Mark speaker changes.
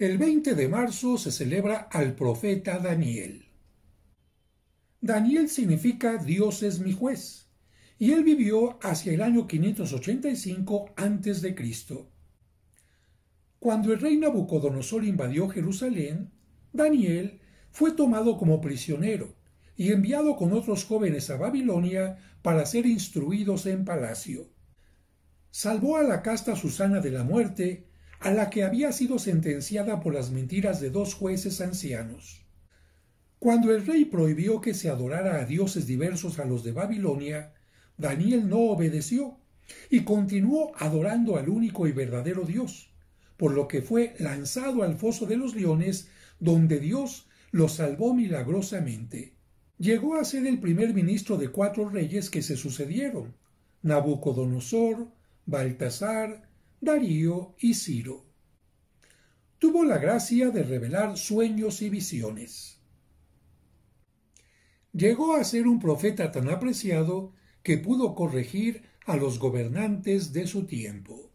Speaker 1: El 20 de marzo se celebra al profeta Daniel. Daniel significa Dios es mi juez, y él vivió hacia el año 585 a.C. Cuando el rey Nabucodonosor invadió Jerusalén, Daniel fue tomado como prisionero y enviado con otros jóvenes a Babilonia para ser instruidos en palacio. Salvó a la casta Susana de la muerte a la que había sido sentenciada por las mentiras de dos jueces ancianos. Cuando el rey prohibió que se adorara a dioses diversos a los de Babilonia, Daniel no obedeció y continuó adorando al único y verdadero Dios, por lo que fue lanzado al foso de los leones, donde Dios lo salvó milagrosamente. Llegó a ser el primer ministro de cuatro reyes que se sucedieron, Nabucodonosor, Baltasar, Darío y Ciro. Tuvo la gracia de revelar sueños y visiones. Llegó a ser un profeta tan apreciado que pudo corregir a los gobernantes de su tiempo.